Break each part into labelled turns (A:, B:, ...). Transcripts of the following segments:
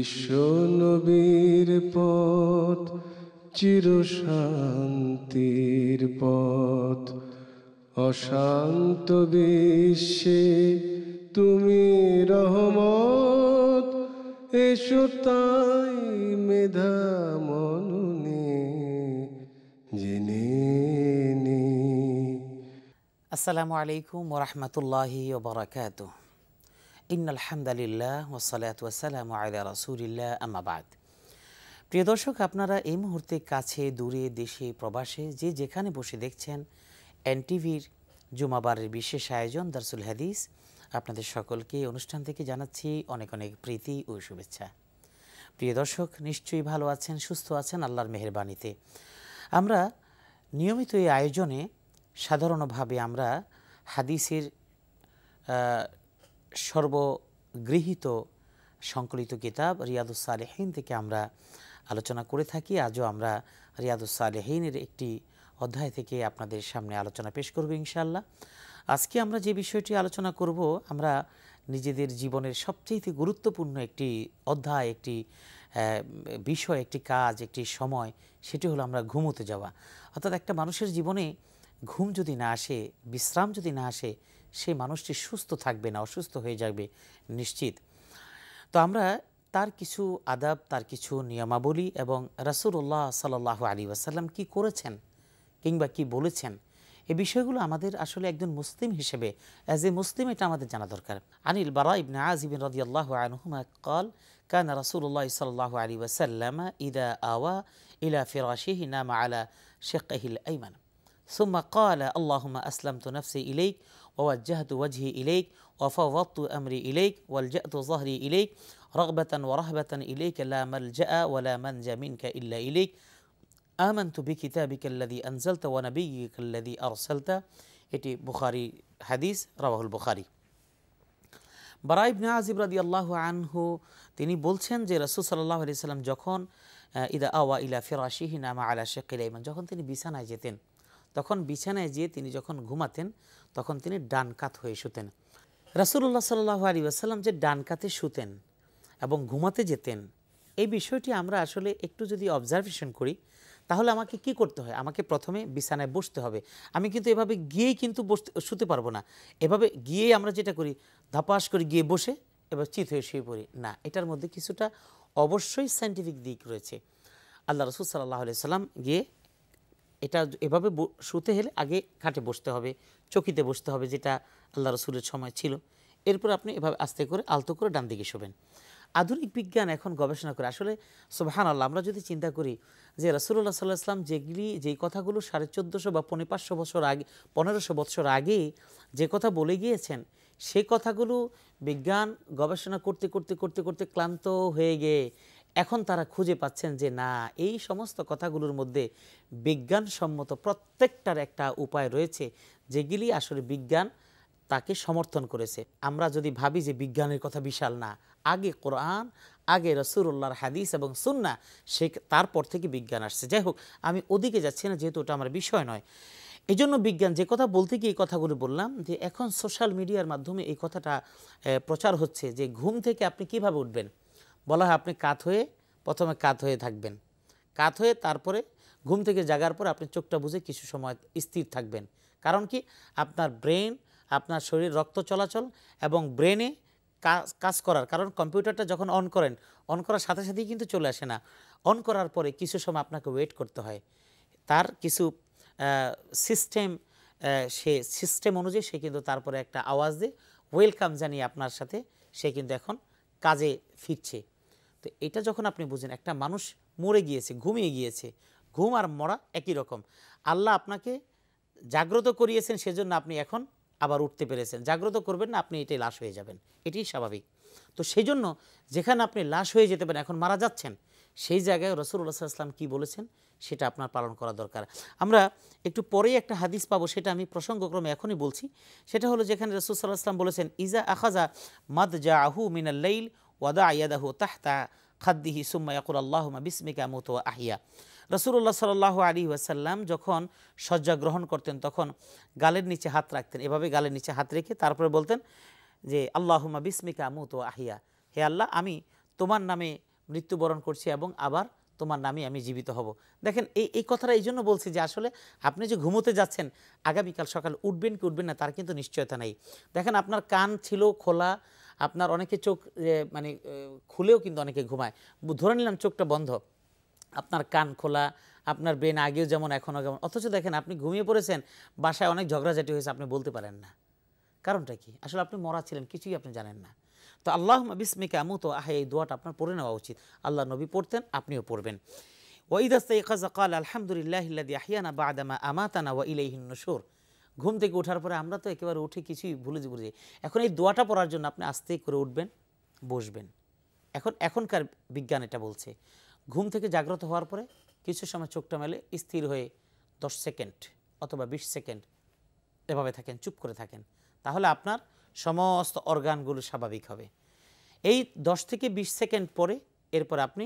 A: বিশ্বনবীর নবীর পথ চিরশান্তির পথ অশান্ত বিশ্বে তুমি রহমত এসো তাই মেধা মননে জেনে আসসালামু আলাইকুম ওরহমতুল্লাহি ওবরাকাতুহ ইন আলহামদুলিল্লাহ ওসালাত ওয়াসালাম আয়দা রসুলিল্লাহ আমাবাদ প্রিয় দর্শক আপনারা এই মুহূর্তে কাছে দূরে দেশে প্রবাসে যে যেখানে বসে দেখছেন এনটিভির জুমাবারের বিশেষ আয়োজন দারসুল হাদিস আপনাদের সকলকে অনুষ্ঠান থেকে জানাচ্ছি অনেক অনেক প্রীতি ও শুভেচ্ছা প্রিয় দর্শক নিশ্চয়ই ভালো আছেন সুস্থ আছেন আল্লাহর মেহরবানিতে আমরা নিয়মিত এই আয়োজনে সাধারণভাবে আমরা হাদিসের সর্বগৃহীত সংকলিত কিতাব আলহীন থেকে আমরা আলোচনা করে থাকি আজও আমরা আলহীনের একটি অধ্যায় থেকে আপনাদের সামনে আলোচনা পেশ করব ইনশাল্লাহ আজকে আমরা যে বিষয়টি আলোচনা করব আমরা নিজেদের জীবনের সবচেয়ে গুরুত্বপূর্ণ একটি অধ্যায় একটি বিষয় একটি কাজ একটি সময় সেটি হলো আমরা ঘুমোতে যাওয়া অর্থাৎ একটা মানুষের জীবনে ঘুম যদি না আসে বিশ্রাম যদি না আসে সেই মানুষটি সুস্থ থাকবে না অসুস্থ হয়ে যাবে নিশ্চিত তো আমরা তার কিছু আদাব তার কিছু নিয়মাবলী এবং রাসুল্লাহ সাল্লাহ আলী আসাল্লাম কি করেছেন কিংবা কি বলেছেন এই বিষয়গুলো আমাদের আসলে একজন মুসলিম হিসেবে অ্যাজ এ মুসলিম এটা আমাদের জানা দরকার আনিল বারা ইবনে আজিবিন রদি আল্লাহ আনহুমা কল কান রাসুল্লাহ সাল্লাহ আলী ওয়াসাল্লাম ইদা আওয়া ইলা ফিরাশিহি নাম আলা শেখ আহিল আইমান সুম্মা قال আসলাম তো নফসে ইলেক ووجهت وجهي إليك وفوضت أمري إليك ولجأت ظهري إليك رغبة ورهبة إليك لا ملجأ ولا منج منك إلا إليك آمنت بكتابك الذي أنزلت ونبيك الذي أرسلت إتي بخاري حديث رواه البخاري برا بن عزب رضي الله عنه تني بولشن جي رسول صلى الله عليه وسلم جاكون آه، إذا آوى إلى فراشه نام على شق الأيمن جكون تيني بيسانا جيتين تكون بيسانا جيتين جكون غمتين তখন তিনি ডানকাত হয়ে শুতেন রাসুল্লাহ সাল্লাহ আলী আসাল্লাম যে ডানকাতে শুতেন এবং ঘুমাতে যেতেন এই বিষয়টি আমরা আসলে একটু যদি অবজারভেশন করি তাহলে আমাকে কি করতে হয় আমাকে প্রথমে বিছানায় বসতে হবে আমি কিন্তু এভাবে গিয়েই কিন্তু বসতে শুতে পারবো না এভাবে গিয়েই আমরা যেটা করি ধাপাস করে গিয়ে বসে এবার চিত হয়ে শুয়ে পড়ি না এটার মধ্যে কিছুটা অবশ্যই সাইন্টিফিক দিক রয়েছে আল্লাহ রসুল সাল্লাহ সাল্লাম গিয়ে এটা এভাবে শুতে হলে আগে খাটে বসতে হবে চকিতে বসতে হবে যেটা আল্লাহ রসুলের সময় ছিল এরপর আপনি এভাবে আস্তে করে আলতো করে ডান দিকে শোবেন আধুনিক বিজ্ঞান এখন গবেষণা করে আসলে সোবাহান আল্লাহ আমরা যদি চিন্তা করি যে রসুল্লাহ সাল্লাহ ইসলাম যেগুলি যেই কথাগুলো সাড়ে চোদ্দোশো বা পনেরো পাঁচশো বছর আগে পনেরোশো বছর আগে যে কথা বলে গিয়েছেন সেই কথাগুলো বিজ্ঞান গবেষণা করতে করতে করতে করতে ক্লান্ত হয়ে গিয়ে এখন তারা খুঁজে পাচ্ছেন যে না এই সমস্ত কথাগুলোর মধ্যে বিজ্ঞানসম্মত প্রত্যেকটার একটা উপায় রয়েছে যেগুলি আসলে বিজ্ঞান তাকে সমর্থন করেছে আমরা যদি ভাবি যে বিজ্ঞানের কথা বিশাল না আগে কোরআন আগে রসুল্লাহর হাদিস এবং সুন্না সে তারপর থেকে বিজ্ঞান আসছে যাই হোক আমি ওদিকে যাচ্ছি না যেহেতু ওটা আমার বিষয় নয় এই জন্য বিজ্ঞান যে কথা বলতে গিয়ে এই কথাগুলো বললাম যে এখন সোশ্যাল মিডিয়ার মাধ্যমে এই কথাটা প্রচার হচ্ছে যে ঘুম থেকে আপনি কিভাবে উঠবেন বলা হয় আপনি কাত হয়ে প্রথমে কাত হয়ে থাকবেন কাত হয়ে তারপরে ঘুম থেকে জাগার পর আপনি চোখটা বুঝে কিছু সময় স্থির থাকবেন কারণ কি আপনার ব্রেন আপনার শরীর রক্ত চলাচল এবং ব্রেনে কাজ করার কারণ কম্পিউটারটা যখন অন করেন অন করার সাথে সাথেই কিন্তু চলে আসে না অন করার পরে কিছু সময় আপনাকে ওয়েট করতে হয় তার কিছু সিস্টেম সে সিস্টেম অনুযায়ী সে কিন্তু তারপরে একটা আওয়াজ দিয়ে ওয়েলকাম জানিয়ে আপনার সাথে সে কিন্তু এখন কাজে ফিরছে তো এটা যখন আপনি বুঝেন একটা মানুষ মরে গিয়েছে ঘুমিয়ে গিয়েছে ঘুম আর মরা একই রকম আল্লাহ আপনাকে জাগ্রত করিয়েছেন সেজন্য আপনি এখন আবার উঠতে পেরেছেন জাগ্রত করবেন না আপনি এটাই লাশ হয়ে যাবেন এটি স্বাভাবিক তো সেই জন্য যেখানে আপনি লাশ হয়ে যেতে পারেন এখন মারা যাচ্ছেন সেই জায়গায় রসুল্লাহ সাল্লাম কি বলেছেন সেটা আপনার পালন করা দরকার আমরা একটু পরেই একটা হাদিস পাবো সেটা আমি প্রসঙ্গক্রমে এখনই বলছি সেটা হলো যেখানে রসুল সাল্লাহ আসলাম বলেছেন ইজা আখাজা মাদ জা আহু মিনাল্লাইল ওয়াদা আয়াদাহু তাহতা খাদ্দিহি সুম্মা ইয়াকুল আল্লাহমা বিসমিকা মত আহিয়া রসুল্লাহ সাল আলী ওয়াসাল্লাম যখন শয্যা গ্রহণ করতেন তখন গালের নিচে হাত রাখতেন এভাবে গালের নিচে হাত রেখে তারপরে বলতেন যে আল্লাহমা বিসমিকা মত আহিয়া হে আল্লাহ আমি তোমার নামে মৃত্যুবরণ করছি এবং আবার তোমার নামে আমি জীবিত হব দেখেন এই এই কথাটা এই জন্য বলছি যে আসলে আপনি যে ঘুমোতে যাচ্ছেন আগামীকাল সকাল উঠবেন কি উঠবেন না তার কিন্তু নিশ্চয়তা নেই দেখেন আপনার কান ছিল খোলা আপনার অনেকে চোখ মানে খুলেও কিন্তু অনেকে ঘুমায় ধরে নিলাম চোখটা বন্ধ আপনার কান খোলা আপনার ব্রেন আগেও যেমন এখনও যেমন অথচ দেখেন আপনি ঘুমিয়ে পড়েছেন বাসায় অনেক ঝগড়াঝাটি হয়েছে আপনি বলতে পারেন না কারণটা কি আসলে আপনি মরা ছিলেন কিছুই আপনি জানেন না তো আল্লাহ আমু তো আহে এই দোয়াটা আপনার পড়ে নেওয়া উচিত আল্লাহ নবী পড়তেন আপনিও পড়বেন ওয়াইদাস্তাইকাজা আলহামদুলিল্লাহ বাদামা আমাতানা ওয়া ইলাইহিন ঘুম থেকে ওঠার পরে আমরা তো একেবারে উঠে কিছুই ভুলে বুঝি এখন এই দোয়াটা পড়ার জন্য আপনি আস্তে করে উঠবেন বসবেন এখন এখনকার বিজ্ঞান এটা বলছে ঘুম থেকে জাগ্রত হওয়ার পরে কিছু সময় চোখটা মেলে স্থির হয়ে দশ সেকেন্ড অথবা বিশ সেকেন্ড এভাবে থাকেন চুপ করে থাকেন তাহলে আপনার সমস্ত অর্গানগুলো স্বাভাবিক হবে এই 10 থেকে 20 সেকেন্ড পরে এরপর আপনি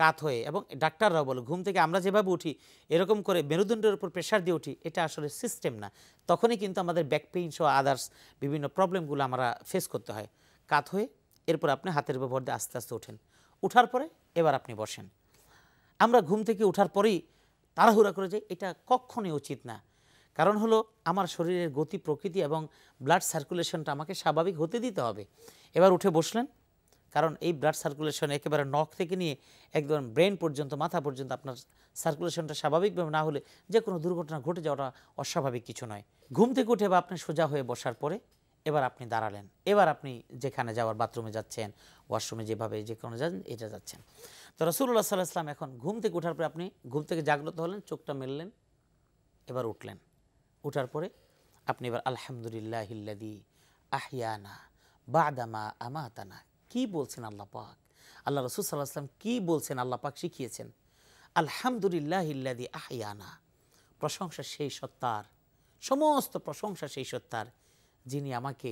A: কাত হয়ে এবং ডাক্তাররাও বলে ঘুম থেকে আমরা যেভাবে উঠি এরকম করে মেরুদণ্ডের উপর প্রেশার দিয়ে উঠি এটা আসলে সিস্টেম না তখনই কিন্তু আমাদের ব্যাক পেইন সহ আদার্স বিভিন্ন প্রবলেমগুলো আমরা ফেস করতে হয় কাত হয়ে এরপর আপনি হাতের উপর দিয়ে আস্তে আস্তে ওঠেন উঠার পরে এবার আপনি বসেন আমরা ঘুম থেকে উঠার পরেই তাড়াহুড়া করে যাই এটা কক্ষণে উচিত না কারণ হলো আমার শরীরের গতি প্রকৃতি এবং ব্লাড সার্কুলেশনটা আমাকে স্বাভাবিক হতে দিতে হবে এবার উঠে বসলেন কারণ এই ব্লাড সার্কুলেশন একেবারে নখ থেকে নিয়ে একদম ব্রেন পর্যন্ত মাথা পর্যন্ত আপনার সার্কুলেশনটা স্বাভাবিকভাবে না হলে যে কোনো দুর্ঘটনা ঘটে যাওয়াটা অস্বাভাবিক কিছু নয় ঘুম থেকে উঠে বা আপনি সোজা হয়ে বসার পরে এবার আপনি দাঁড়ালেন এবার আপনি যেখানে যাওয়ার বাথরুমে যাচ্ছেন ওয়াশরুমে যেভাবে যে কোনো যান এটা যাচ্ছেন তো রসুল্লাহ সাল্লাহ ইসলাম এখন ঘুম থেকে ওঠার পরে আপনি ঘুম থেকে জাগ্রত হলেন চোখটা মেললেন এবার উঠলেন উঠার পরে আপনি এবার আলহামদুলিল্লাহ আহিয়ানা বাদামা আমাতানা কি বলছেন আল্লাহ পাক আল্লাহ রসুল সাল্লাহ আসলাম কী বলছেন আল্লাহ পাক শিখিয়েছেন আলহামদুলিল্লাহ ইল্লাদি আহিয়ানা প্রশংসা সেই সত্তার সমস্ত প্রশংসা সেই সত্তার যিনি আমাকে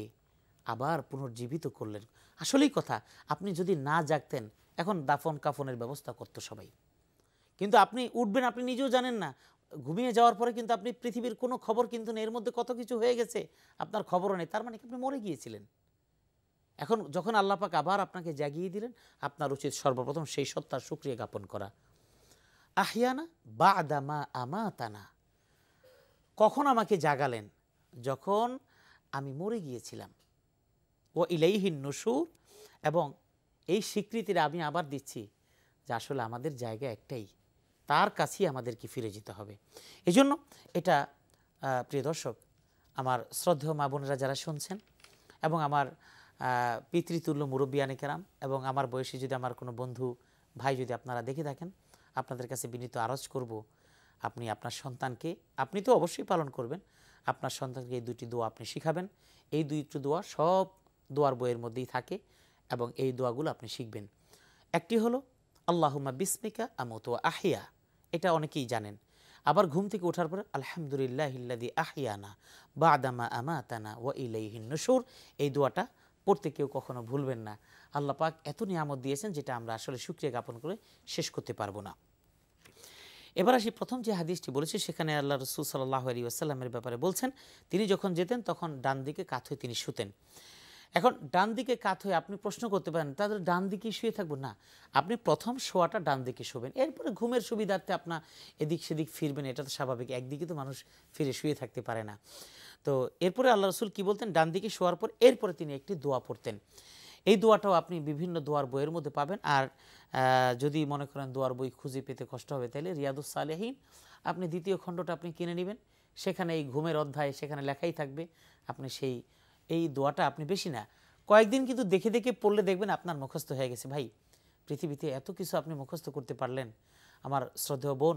A: আবার পুনর্জীবিত করলেন আসলেই কথা আপনি যদি না জাগতেন এখন দাফন কাফনের ব্যবস্থা করতো সবাই কিন্তু আপনি উঠবেন আপনি নিজেও জানেন না ঘুমিয়ে যাওয়ার পরে কিন্তু আপনি পৃথিবীর কোনো খবর কিন্তু এর মধ্যে কত কিছু হয়ে গেছে আপনার খবরও নেই তার মানে আপনি মরে গিয়েছিলেন এখন যখন আল্লাপাক আবার আপনাকে জাগিয়ে দিলেন আপনার উচিত সর্বপ্রথম সেই সত্তার সুক্রিয়া জ্ঞাপন করা আহিয়ানা বা আদামা আমা তানা কখন আমাকে জাগালেন যখন আমি মরে গিয়েছিলাম ও ইলাইহীন নসুর এবং এই স্বীকৃতিটা আমি আবার দিচ্ছি যে আসলে আমাদের জায়গা একটাই তার কাছেই আমাদেরকে ফিরে যেতে হবে এজন্য এটা প্রিয় দর্শক আমার শ্রদ্ধেয় মা বোনেরা যারা শুনছেন এবং আমার পিতৃতুল্য মুরব্বী আনিকেরাম এবং আমার বয়সী যদি আমার কোনো বন্ধু ভাই যদি আপনারা দেখে থাকেন আপনাদের কাছে বিনীত আরজ করব আপনি আপনার সন্তানকে আপনি তো অবশ্যই পালন করবেন আপনার সন্তানকে এই দুটি দোয়া আপনি শিখাবেন এই দুইটি দোয়া সব দোয়ার বইয়ের মধ্যেই থাকে এবং এই দোয়াগুলো আপনি শিখবেন একটি হলো আল্লাহুমা বিসমিকা আমত আহিয়া এটা অনেকেই জানেন আবার ঘুম থেকে ওঠার পরে ইল্লাদি আহিয়ানা বা আদামা আমাতানা ওয়া ইলাইহিন সুর এই দোয়াটা পড়তে কেউ কখনো ভুলবেন না আল্লাহ পাক এত নিয়ামত দিয়েছেন যেটা আমরা আসলে সুক্রিয়া জ্ঞাপন করে শেষ করতে পারবো না এবার আসি প্রথম যে হাদিসটি বলেছি সেখানে আল্লাহ রসুল সাল্লাহ আলী আসাল্লামের ব্যাপারে বলছেন তিনি যখন যেতেন তখন ডান দিকে কাত হয়ে তিনি শুতেন এখন ডান দিকে কাত হয়ে আপনি প্রশ্ন করতে পারেন তাদের ডান দিকে শুয়ে থাকবো না আপনি প্রথম শোয়াটা ডান দিকে শোবেন এরপরে ঘুমের সুবিধার্থে আপনার এদিক সেদিক ফিরবেন এটা তো স্বাভাবিক একদিকে তো মানুষ ফিরে শুয়ে থাকতে পারে না তো এরপরে আল্লাহ রসুল কী বলতেন ডান দিকে শোয়ার পর এরপরে তিনি একটি দোয়া পড়তেন এই দোয়াটাও আপনি বিভিন্ন দোয়ার বইয়ের মধ্যে পাবেন আর যদি মনে করেন দোয়ার বই খুঁজে পেতে কষ্ট হবে তাহলে রিয়াদুস সালেহীন আপনি দ্বিতীয় খণ্ডটা আপনি কিনে নেবেন সেখানে এই ঘুমের অধ্যায় সেখানে লেখাই থাকবে আপনি সেই এই দোয়াটা আপনি বেশি না কয়েকদিন কিন্তু দেখে দেখে পড়লে দেখবেন আপনার মুখস্থ হয়ে গেছে ভাই পৃথিবীতে এত কিছু আপনি মুখস্থ করতে পারলেন আমার শ্রদ্ধেয় বোন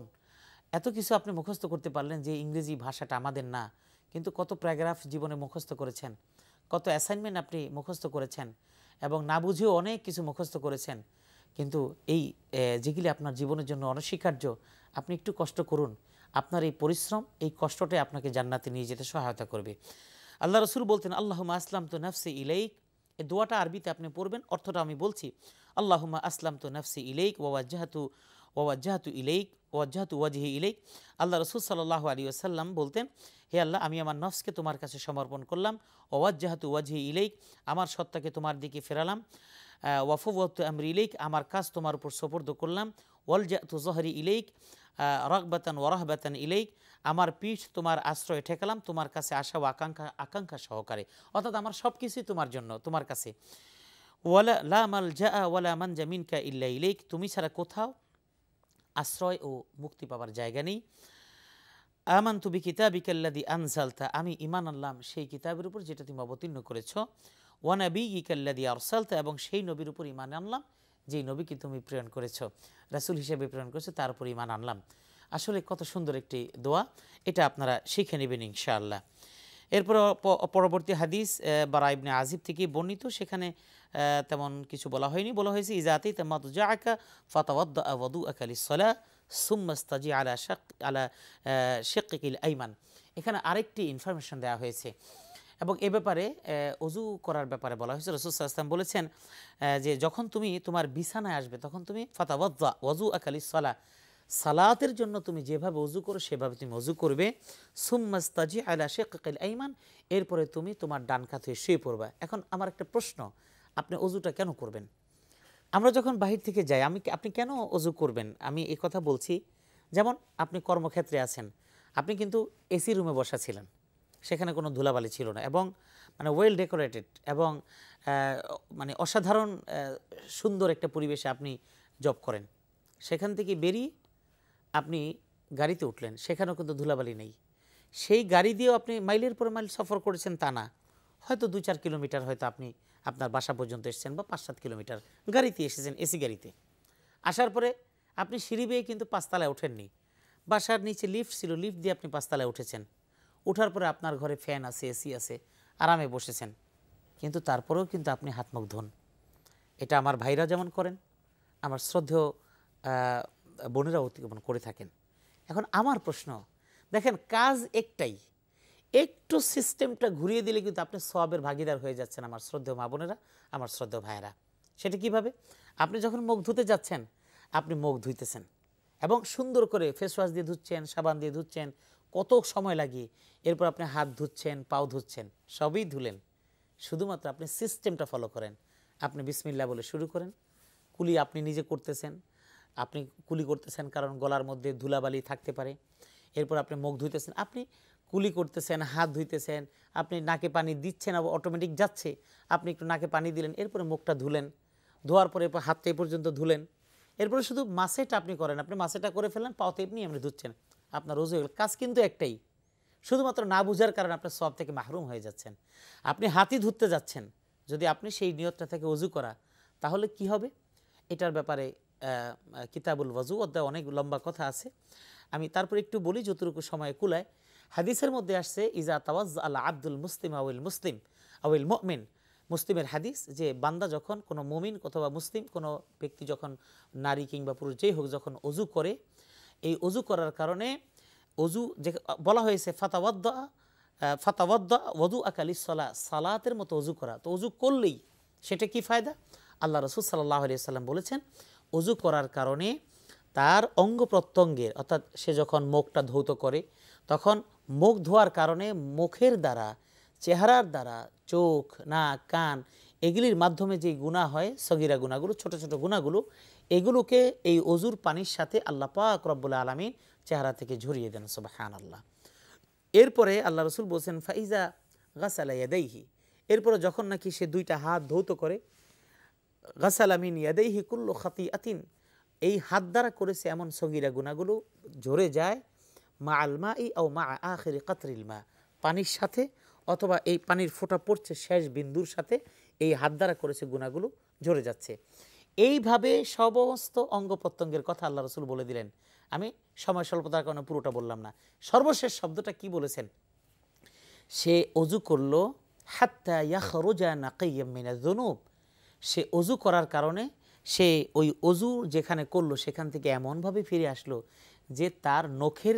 A: এত কিছু আপনি মুখস্থ করতে পারলেন যে ইংরেজি ভাষাটা আমাদের না কিন্তু কত প্যারাগ্রাফ জীবনে মুখস্থ করেছেন কত অ্যাসাইনমেন্ট আপনি মুখস্থ করেছেন এবং না বুঝেও অনেক কিছু মুখস্থ করেছেন কিন্তু এই যেগুলি আপনার জীবনের জন্য অনস্বীকার্য আপনি একটু কষ্ট করুন আপনার এই পরিশ্রম এই কষ্টটাই আপনাকে জান্নাতে নিয়ে যেতে সহায়তা করবে আল্লাহ রসুল বলতেন আল্লাহমা আসলাম তো নফসে ইলাইক এ দোয়াটা আরবিতে আপনি পড়বেন অর্থটা আমি বলছি আল্লাহমা আসলাম তো নাফসে ইলাইক ওয়াজাহাতু ওয়াজাহাতু ইলাইক ওয়াজাহাতু ওয়াজহি ইলাইক আল্লাহ রসুল সাল্লাহ আলী আসাল্লাম বলতেন হে আল্লাহ আমি আমার নফসকে তোমার কাছে সমর্পণ করলাম ওয়াজাহাতু ওয়াজহি ইলাইক আমার সত্তাকে তোমার দিকে ফেরালাম ওয়াফু ওয়াতু আমরি ইলেক আমার কাজ তোমার উপর সোপর্দ করলাম ওয়াল জাহাতু জহরি ইলেক রকবাতান ওয়ারাহবাতান ইলেইক আমার পিঠ তোমার আশ্রয় ঠেকালাম তোমার কাছে আশা ও আকাঙ্ক্ষা আকাঙ্ক্ষা সহকারে অর্থাৎ আমার সব কিছুই তোমার জন্য তোমার কাছে ওয়ালা লা মাল জা ওয়ালা মান জামিনকা ইল্লা ইলেইক তুমি ছাড়া কোথাও আশ্রয় ও মুক্তি পাবার জায়গা নেই আমান তুবি কাল্লাদি আনসালতা আমি ইমান আনলাম সেই কিতাবের উপর যেটা তুমি অবতীর্ণ করেছ ওয়ানাবি কাল্লাদি আরসালতা এবং সেই নবীর উপর ইমান আনলাম যেই নবীকে তুমি প্রেরণ করেছ রাসুল হিসেবে প্রেরণ করেছো তার উপর ইমান আনলাম আসলে কত সুন্দর একটি দোয়া এটা আপনারা শিখে নেবেন ইনশাআল্লাহ এরপর পরবর্তী হাদিস বারা ইবনে আজিব থেকে বর্ণিত সেখানে তেমন কিছু বলা হয়নি বলা হয়েছে ইজাতি তেমাত জা আকা ফাতাওয়াদ্দ আওয়াদু আকালি সলা সুম্মাস্তাজি আলা শেখ আলা শেকিল আইমান এখানে আরেকটি ইনফরমেশন দেওয়া হয়েছে এবং এ ব্যাপারে অজু করার ব্যাপারে বলা হয়েছে রসুল ইসলাম বলেছেন যে যখন তুমি তোমার বিছানায় আসবে তখন তুমি ফাতাবদ্দা ওয়াজু আকালি সালা সালাতের জন্য তুমি যেভাবে অজু করো সেভাবে তুমি অজু করবে সুম্মাস্তাজি আলা শেখ আকাল আইমান এরপরে তুমি তোমার ডান কাত হয়ে শুয়ে পড়বা এখন আমার একটা প্রশ্ন আপনি অজুটা কেন করবেন আমরা যখন বাহির থেকে যাই আমি আপনি কেন অজু করবেন আমি এই কথা বলছি যেমন আপনি কর্মক্ষেত্রে আছেন আপনি কিন্তু এসি রুমে বসা ছিলেন সেখানে কোনো ধুলাবালি ছিল না এবং মানে ওয়েল ডেকোরেটেড এবং মানে অসাধারণ সুন্দর একটা পরিবেশে আপনি জব করেন সেখান থেকে বেরিয়ে আপনি গাড়িতে উঠলেন সেখানেও কিন্তু ধুলাবালি নেই সেই গাড়ি দিয়েও আপনি মাইলের পর মাইল সফর করেছেন তা না হয়তো দু চার কিলোমিটার হয়তো আপনি আপনার বাসা পর্যন্ত এসেছেন বা পাঁচ সাত কিলোমিটার গাড়িতে এসেছেন এসি গাড়িতে আসার পরে আপনি সিঁড়ি বেয়ে কিন্তু পাঁচতলায় ওঠেননি বাসার নিচে লিফট ছিল লিফট দিয়ে আপনি পাঁচতলায় উঠেছেন ওঠার পরে আপনার ঘরে ফ্যান আছে এসি আছে আরামে বসেছেন কিন্তু তারপরেও কিন্তু আপনি হাত মুখ ধুন এটা আমার ভাইরা যেমন করেন আমার শ্রদ্ধেয় বোনেরা অতিক্রমণ করে থাকেন এখন আমার প্রশ্ন দেখেন কাজ একটাই একটু সিস্টেমটা ঘুরিয়ে দিলে কিন্তু আপনি সবের ভাগিদার হয়ে যাচ্ছেন আমার শ্রদ্ধেয় মা বোনেরা আমার শ্রদ্ধেয় ভাইয়েরা সেটা কিভাবে আপনি যখন মুখ ধুতে যাচ্ছেন আপনি মুখ ধুইতেছেন এবং সুন্দর করে ফেসওয়াশ দিয়ে ধুচ্ছেন সাবান দিয়ে ধুচ্ছেন কত সময় লাগিয়ে এরপর আপনি হাত ধুচ্ছেন পাও ধুচ্ছেন সবই ধুলেন শুধুমাত্র আপনি সিস্টেমটা ফলো করেন আপনি বিসমিল্লা বলে শুরু করেন কুলি আপনি নিজে করতেছেন আপনি কুলি করতেছেন কারণ গলার মধ্যে ধুলাবালি থাকতে পারে এরপর আপনি মুখ ধুইতেছেন আপনি কুলি করতেছেন হাত ধুইতেছেন আপনি নাকে পানি দিচ্ছেন আবার অটোমেটিক যাচ্ছে আপনি একটু নাকে পানি দিলেন এরপরে মুখটা ধুলেন ধোয়ার পরে এরপর হাতটা এ পর্যন্ত ধুলেন এরপরে শুধু মাসেটা আপনি করেন আপনি মাসেটা করে ফেলেন পাওতে এমনি আপনি ধুচ্ছেন আপনার রোজু হয়ে কাজ কিন্তু একটাই শুধুমাত্র না বুঝার কারণে আপনার সব থেকে মাহরুম হয়ে যাচ্ছেন আপনি হাতি ধরতে যাচ্ছেন যদি আপনি সেই নিয়তটা থেকে উজু করা তাহলে কি হবে এটার ব্যাপারে কিতাবুল ওয়াজু অধ্যায় অনেক লম্বা কথা আছে আমি তারপর একটু বলি যতটুকু সময় কুলায় হাদিসের মধ্যে আসছে ইজা তাওয়াজ আল্লাহ আব্দুল মুসলিম আউল মুসলিম আউল মমিন মুসলিমের হাদিস যে বান্দা যখন কোনো মমিন অথবা মুসলিম কোনো ব্যক্তি যখন নারী কিংবা পুরুষ যেই হোক যখন অজু করে এই অজু করার কারণে অজু যে বলা হয়েছে ফাতাওয়াদ্দা ফাতাওয়াদ্দা ওদু আকালি সলা সালাতের মতো অজু করা তো অজু করলেই সেটা কি ফায়দা আল্লাহ রসুল সাল্লাহ আলিয়া সাল্লাম বলেছেন অজু করার কারণে তার অঙ্গ প্রত্যঙ্গের অর্থাৎ সে যখন মুখটা ধৌত করে তখন মুখ ধোয়ার কারণে মুখের দ্বারা চেহারার দ্বারা চোখ নাক কান এগুলির মাধ্যমে যে গুণা হয় সগিরা গুণাগুলো ছোট ছোট গুণাগুলো এগুলোকে এই অজুর পানির সাথে আল্লাহ পাক রব্বুল আলমিন চেহারা থেকে ঝরিয়ে দেন সুবাহান আল্লাহ এরপরে আল্লাহ রসুল বলছেন ফাইজা গাছালাইয়াদাইহি এরপরে যখন নাকি সে দুইটা হাত ধৌত করে গাছালামিন ইয়াদাইহি কুল্লো খাতি আতিন এই হাত দ্বারা করেছে এমন সগিরা গুণাগুলো ঝরে যায় মা আলমা ই ও মা আখের কাতরিল মা পানির সাথে অথবা এই পানির ফোঁটা পড়ছে শেষ বিন্দুর সাথে এই হাত দ্বারা করেছে গুণাগুলো ঝরে যাচ্ছে এইভাবে সমস্ত অঙ্গ প্রত্যঙ্গের কথা আল্লাহ রসুল বলে দিলেন আমি সময় স্বল্পতার কারণে পুরোটা বললাম না সর্বশেষ শব্দটা কি বলেছেন সে অজু করল হাত্তা সে অজু করার কারণে সে ওই অজু যেখানে করলো সেখান থেকে এমনভাবে ফিরে আসলো যে তার নখের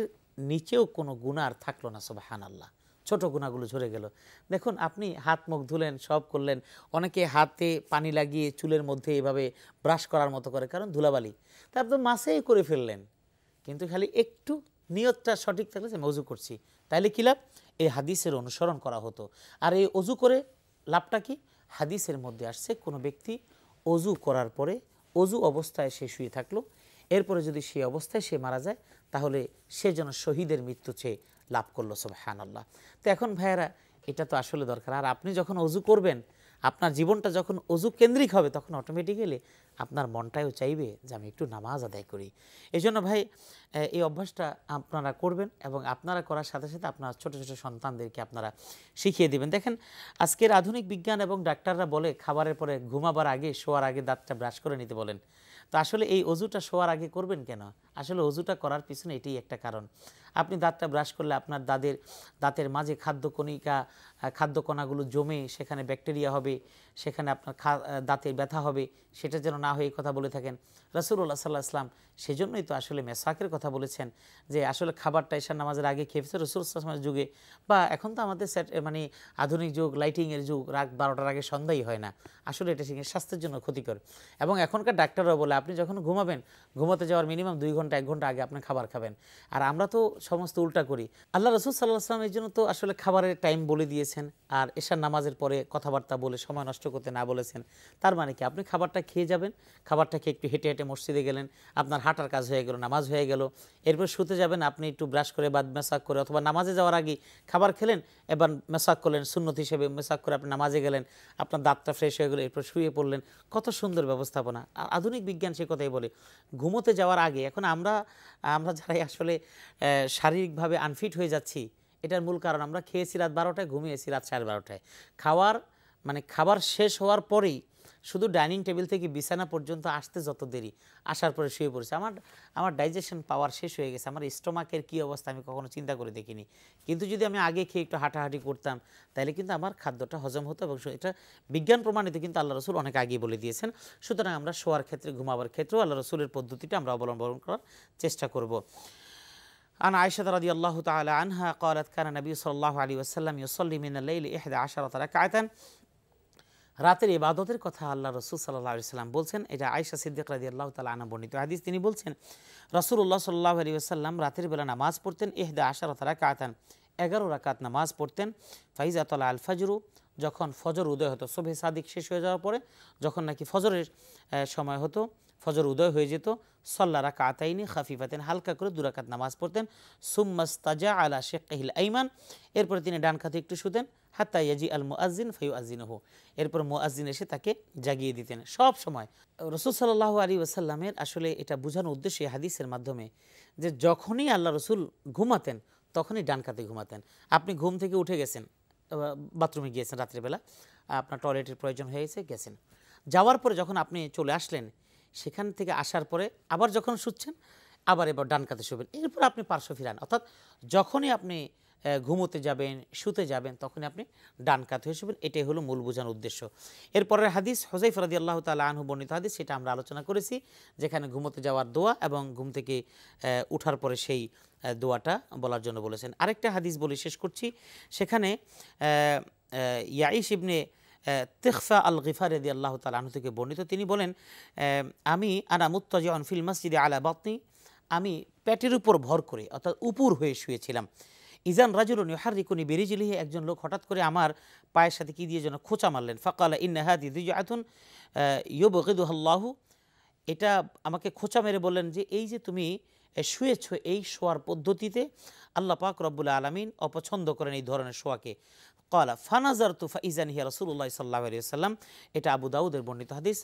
A: নিচেও কোনো গুণার থাকলো না হান আল্লাহ ছোট গুণাগুলো ঝরে গেল দেখুন আপনি হাত মুখ ধুলেন সব করলেন অনেকে হাতে পানি লাগিয়ে চুলের মধ্যে এভাবে ব্রাশ করার মতো করে কারণ ধুলাবালি তারপর মাসেই করে ফেললেন কিন্তু খালি একটু নিয়তটা সঠিক থাকলে যে অজু করছি তাইলে কি লাভ এই হাদিসের অনুসরণ করা হতো আর এই অজু করে লাভটা কি হাদিসের মধ্যে আসছে কোনো ব্যক্তি অজু করার পরে অজু অবস্থায় সে শুয়ে থাকলো এরপরে যদি সেই অবস্থায় সে মারা যায় তাহলে সে যেন শহীদের মৃত্যু চেয়ে লাভ করলো সোহান আল্লাহ তো এখন ভাইয়েরা এটা তো আসলে দরকার আর আপনি যখন অজু করবেন আপনার জীবনটা যখন অজু কেন্দ্রিক হবে তখন অটোমেটিক্যালি আপনার মনটাও চাইবে যে আমি একটু নামাজ আদায় করি এই জন্য ভাই এই অভ্যাসটা আপনারা করবেন এবং আপনারা করার সাথে সাথে আপনার ছোট ছোট সন্তানদেরকে আপনারা শিখিয়ে দিবেন দেখেন আজকের আধুনিক বিজ্ঞান এবং ডাক্তাররা বলে খাবারের পরে ঘুমাবার আগে শোয়ার আগে দাঁতটা ব্রাশ করে নিতে বলেন তো আসলে এই অজুটা শোয়ার আগে করবেন কেন আসলে অজুটা করার পিছনে এটাই একটা কারণ আপনি দাঁতটা ব্রাশ করলে আপনার দাঁতের দাঁতের মাঝে খাদ্যকণিকা খাদ্যকণাগুলো জমে সেখানে ব্যাকটেরিয়া হবে সেখানে আপনার দাঁতের ব্যথা হবে সেটা যেন না হয়ে কথা বলে থাকেন রসুল্লাহ সাল্লাহ আসলাম সেজন্যই তো আসলে মেসাকের কথা বলেছেন যে আসলে খাবারটা এসার নামাজের আগে খেয়েছে রসুল আসলামের যুগে বা এখন তো আমাদের মানে আধুনিক যুগ লাইটিংয়ের যুগ রাত বারোটার আগে সন্ধ্যাই হয় না আসলে এটা সেখানে স্বাস্থ্যের জন্য ক্ষতিকর এবং এখনকার ডাক্তাররা বলে আপনি যখন ঘুমাবেন ঘুমাতে যাওয়ার মিনিমাম দুই ঘন্টা এক ঘন্টা আগে আপনি খাবার খাবেন আর আমরা তো সমস্ত উল্টা করি আল্লাহ রসুল সাল্লাহ এই জন্য তো আসলে খাবারের টাইম বলে দিয়েছেন আর এশার নামাজের পরে কথাবার্তা বলে সময় নষ্ট করতে না বলেছেন তার মানে কি আপনি খাবারটা খেয়ে যাবেন খাবারটা খেয়ে একটু হেঁটে হেঁটে মসজিদে গেলেন আপনার হাঁটার কাজ হয়ে গেল নামাজ হয়ে গেল এরপর শুতে যাবেন আপনি একটু ব্রাশ করে বাদ মেসাক করে অথবা নামাজে যাওয়ার আগে খাবার খেলেন এবার মেসাক করলেন সুন্নত হিসেবে মেসাক করে আপনি নামাজে গেলেন আপনার দাঁতটা ফ্রেশ হয়ে গেলো এরপর শুয়ে পড়লেন কত সুন্দর ব্যবস্থাপনা আর আধুনিক বিজ্ঞান সে কথাই বলে ঘুমোতে যাওয়ার আগে এখন আমরা আমরা যারাই আসলে শারীরিকভাবে আনফিট হয়ে যাচ্ছি এটার মূল কারণ আমরা খেয়েছি রাত বারোটায় ঘুমিয়েছি রাত সাড়ে বারোটায় খাওয়ার মানে খাবার শেষ হওয়ার পরেই শুধু ডাইনিং টেবিল থেকে বিছানা পর্যন্ত আসতে যত দেরি আসার পরে শুয়ে পড়েছে আমার আমার ডাইজেশন পাওয়ার শেষ হয়ে গেছে আমার স্টোমাকের কী অবস্থা আমি কখনো চিন্তা করে দেখিনি কিন্তু যদি আমি আগে খেয়ে একটু হাঁটাহাঁটি করতাম তাহলে কিন্তু আমার খাদ্যটা হজম হতো এবং এটা বিজ্ঞান প্রমাণিত কিন্তু আল্লাহ রসুল অনেক আগে বলে দিয়েছেন সুতরাং আমরা শোয়ার ক্ষেত্রে ঘুমাবার ক্ষেত্রেও আল্লাহ রসুলের পদ্ধতিটা আমরা অবলম্বন করার চেষ্টা করব عن عائشة رضي الله تعالى عنها قالت كان النبي صلى الله عليه وسلم يصلي من الليل إحدى عشرة ركعة রাতের ইবাদতের কথা আল্লাহ রসুল সাল্লাহ সাল্লাম বলছেন এটা আয়সা সিদ্দিক রাজি আল্লাহ তালা বর্ণিত হাদিস তিনি বলছেন রসুল্লাহ সাল্লাহ আলী আসাল্লাম রাতের বেলা নামাজ পড়তেন এহদা আশার তারা কাতান এগারো রাকাত নামাজ পড়তেন ফাইজাতলা আল ফাজরু যখন ফজর উদয় হতো সোভে সাদিক শেষ হয়ে যাওয়ার পরে যখন নাকি ফজরের সময় হতো ফজর উদয় হয়ে যেত সল্লা রাকা আতাইনি খাফিফাতেন হালকা করে দুরাকাত নামাজ পড়তেন সুম্মাস্তাজা আলা শেখ কাহিল আইমান এরপর তিনি ডান খাতে একটু শুতেন হাত্তা ইয়াজি আল মুআজিন আজিন হো এরপর মুআজিন এসে তাকে জাগিয়ে দিতেন সব সময় রসুল সাল্লাহ আলী ওসাল্লামের আসলে এটা বোঝানোর উদ্দেশ্যে হাদিসের মাধ্যমে যে যখনই আল্লাহ রসুল ঘুমাতেন তখনই ডান কাতে ঘুমাতেন আপনি ঘুম থেকে উঠে গেছেন বাথরুমে গিয়েছেন রাত্রিবেলা আপনার টয়লেটের প্রয়োজন হয়েছে গেছেন যাওয়ার পরে যখন আপনি চলে আসলেন সেখান থেকে আসার পরে আবার যখন শুচ্ছেন আবার এবার ডান কাতে শুবেন এরপর আপনি পার্শ্ব ফিরান অর্থাৎ যখনই আপনি ঘুমোতে যাবেন শুতে যাবেন তখনই আপনি ডান কাত হয়ে শুবেন এটাই হলো মূল বোঝানোর উদ্দেশ্য এরপরের হাদিস হোজাইফ রাজি আল্লাহ তাল আনহু বর্ণিত হাদিস সেটা আমরা আলোচনা করেছি যেখানে ঘুমোতে যাওয়ার দোয়া এবং ঘুম থেকে উঠার পরে সেই দোয়াটা বলার জন্য বলেছেন আরেকটা হাদিস বলে শেষ করছি সেখানে ইয়াইশ ইবনে তেখফা আল গিফা রেদি আল্লাহ তালাহু থেকে বর্ণিত তিনি বলেন আমি আনা মুত্তাজি ফিল মসজিদে আলা বাতনি আমি প্যাটের উপর ভর করে অর্থাৎ উপুর হয়ে শুয়েছিলাম ইজান রাজুলন রিকুনি বেরিজিলিহে একজন লোক হঠাৎ করে আমার পায়ের সাথে কী দিয়ে যেন খোঁচা মারলেন ফাকালা ইন্নাহাদি দুই আতুন ইয়োবগেদুহাল্লাহু এটা আমাকে খোঁচা মেরে বললেন যে এই যে তুমি শুয়ে ছুঁয়ে এই শোয়ার পদ্ধতিতে আল্লাহ পাক রব্বুল আলমিন অপছন্দ করেন এই ধরনের শোয়াকে কলা ফানাজার তুফা ইজান হিয়া রসুল্লাহ সাল্লাহ সাল্লাম এটা আবু দাউদের বর্ণিত হাদিস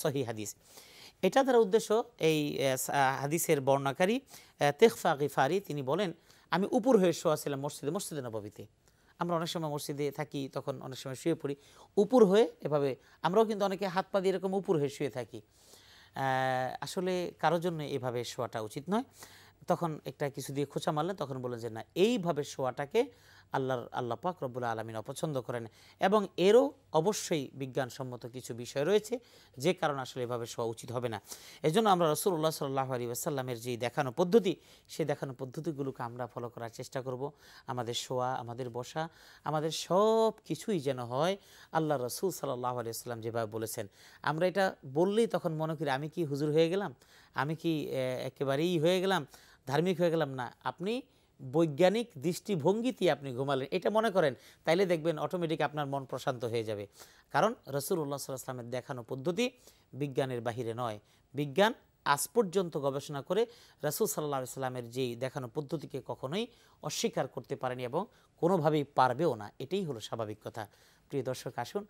A: সহি হাদিস এটা তার উদ্দেশ্য এই হাদিসের বর্ণাকারী তেখফা গিফারি তিনি বলেন আমি উপর হয়ে শোয়াছিলাম মসজিদে মসজিদে নবাবিতে আমরা অনেক সময় মসজিদে থাকি তখন অনেক সময় শুয়ে পড়ি উপর হয়ে এভাবে আমরাও কিন্তু অনেকে হাত পা দিয়ে এরকম উপর হয়ে শুয়ে থাকি আসলে কারো জন্য এভাবে শোয়াটা উচিত নয় তখন একটা কিছু দিয়ে খোঁচা মারলেন তখন বললেন যে না এইভাবে শোয়াটাকে আল্লাহর আল্লাহ পাক রব্বুল আলমিন অপছন্দ করেন এবং এরও অবশ্যই বিজ্ঞানসম্মত কিছু বিষয় রয়েছে যে কারণ আসলে এভাবে শোয়া উচিত হবে না এজন্য আমরা রসুল্লাহ সাল্লাহ আলী আসাল্লামের যে দেখানো পদ্ধতি সেই দেখানো পদ্ধতিগুলোকে আমরা ফলো করার চেষ্টা করব আমাদের শোয়া আমাদের বসা আমাদের সব কিছুই যেন হয় আল্লাহ রসুল সাল্লাহ আলী আসাল্লাম যেভাবে বলেছেন আমরা এটা বললেই তখন মনে করি আমি কি হুজুর হয়ে গেলাম আমি কি একেবারেই হয়ে গেলাম ধার্মিক হয়ে গেলাম না আপনি বৈজ্ঞানিক দৃষ্টিভঙ্গিতে আপনি ঘুমালেন এটা মনে করেন তাইলে দেখবেন অটোমেটিক আপনার মন প্রশান্ত হয়ে যাবে কারণ রসুল্লাহ সাল্লাহামের দেখানো পদ্ধতি বিজ্ঞানের বাহিরে নয় বিজ্ঞান আজ পর্যন্ত গবেষণা করে রাসুল সাল্লাহ ইসলামের যেই দেখানো পদ্ধতিকে কখনোই অস্বীকার করতে পারেনি এবং কোনোভাবেই পারবেও না এটাই হলো স্বাভাবিক কথা প্রিয় দর্শক আসুন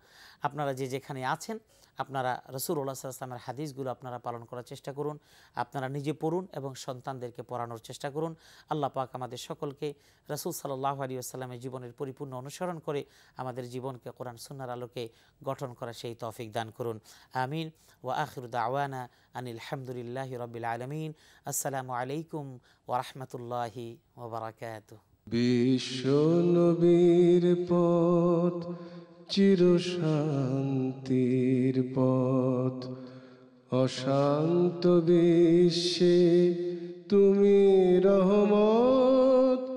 A: আপনারা যে যেখানে আছেন আপনারা রসুল্লাহ সাল্লামের হাদিসগুলো আপনারা পালন করার চেষ্টা করুন আপনারা নিজে পড়ুন এবং সন্তানদেরকে পড়ানোর চেষ্টা করুন আল্লাহ পাক আমাদের সকলকে রসুল সাল্লাহ আলী আসসালামের জীবনের পরিপূর্ণ অনুসরণ করে আমাদের জীবনকে কোরআন সুন্নার আলোকে গঠন করা সেই তফিক দান করুন আমিন ও আখিরুদ আওয়ানা আনিল হামদুলিল্লাহ রবিল আলমিন আসসালামু আলাইকুম ওরহমতুল্লাহি ওবরাকাত বিশ্ব নবীর পথ চির শান্তির পথ অশান্ত বিশ্বে তুমি রহমত